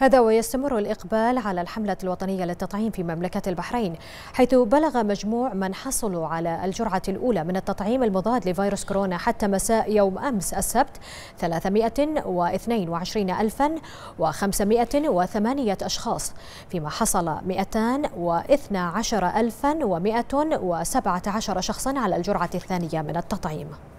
هذا ويستمر الإقبال على الحملة الوطنية للتطعيم في مملكة البحرين حيث بلغ مجموع من حصلوا على الجرعة الأولى من التطعيم المضاد لفيروس كورونا حتى مساء يوم أمس السبت 322508 أشخاص فيما حصل 212117 شخصا على الجرعة الثانية من التطعيم